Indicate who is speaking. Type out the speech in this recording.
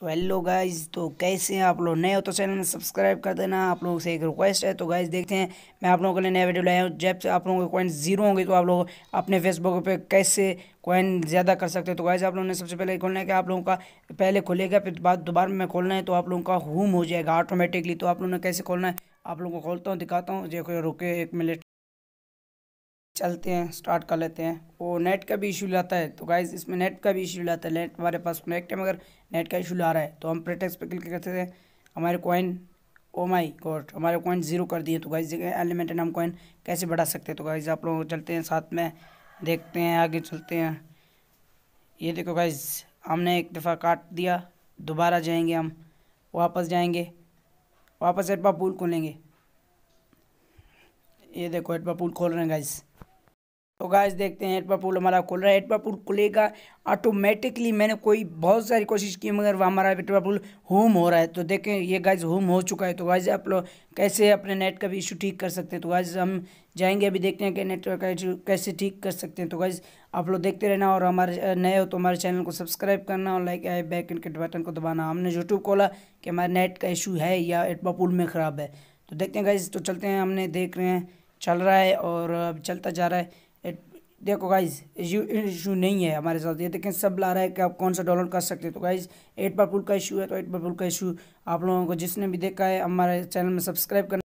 Speaker 1: तो hello guys तो कैसे हैं आप लोग नए हो तो चैनल में सब्सक्राइब कर देना आप लोगों से एक रिक्वेस्ट है तो गाइज देखते हैं मैं आप लोगों के लिए नया वीडियो लाया हूँ जब से आप लोगों के कॉइन जीरो होंगे तो आप लोग अपने फेसबुक पे कैसे कॉइन ज़्यादा कर सकते हैं तो गाइज आप लोगों ने सबसे पहले खोलना है कि आप लोगों का पहले खुलेगा फिर बाद दोबारा में खोलना है तो आप लोगों का होम हो जाएगा ऑटोमेटिकली तो आप लोगों ने कैसे खोलना है आप लोगों को खोलता हूँ दिखाता हूँ जो रुके एक मिनट चलते हैं स्टार्ट कर लेते हैं वो नेट का भी इशू लाता है तो गाइज इसमें नेट का भी इशू लाता है नेट हमारे पास कनेक्ट है मगर नेट का इशू ला रहा है तो हम प्रेटेक्स पे क्लिक करते थे हमारे कॉइन ओ माई गॉड हमारे कॉइन जीरो कर दिए तो गाइज एलिमेंटेड हम कॉइन कैसे बढ़ा सकते हैं तो गाइज आप लोग चलते हैं साथ में देखते हैं आगे चलते हैं ये देखो गाइज हमने एक दफ़ा काट दिया दोबारा जाएंगे हम वापस जाएंगे वापस एटबा पूल खोलेंगे ये देखो एटबा पूल खोल रहे हैं गाइज तो गाइस देखते हैं हेडपा पुल हमारा खुल रहा है हेडपा पुल खुलेगा ऑटोमेटिकली मैंने कोई बहुत सारी कोशिश की मगर हमारा हेडपा पुल होम हो रहा है तो देखें ये गाइस होम हो चुका है तो गाइस आप लोग कैसे अपने नेट का भी इशू ठीक कर सकते हैं तो गाइस हम जाएंगे अभी देखते हैं कि नेटवर्क का इशू कैसे ठीक कर सकते हैं तो गाइस आप लोग देखते रहना और हमारे नए हो तो हमारे चैनल को सब्सक्राइब करना और लाइक आए बैक के बटन को दबाना हमने यूट्यूब खोला कि हमारे नेट का इशू है या हेडपा पुल में ख़राब है तो देखते हैं गाइज तो चलते हैं हमने देख रहे हैं चल रहा है और अब चलता जा रहा है देखो गाइज इशू इशू नहीं है हमारे साथ ये देखें सब ला रहा है कि आप कौन सा डॉलर कर सकते हैं तो गाइज एट पर पुल का इशू है तो एट पर पुल का इशू आप लोगों को जिसने भी देखा है हमारे चैनल में सब्सक्राइब करना